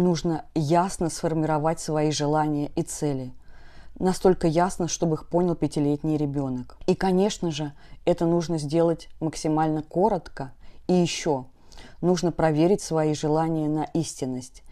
Нужно ясно сформировать свои желания и цели. Настолько ясно, чтобы их понял пятилетний ребенок. И, конечно же, это нужно сделать максимально коротко. И еще нужно проверить свои желания на истинность.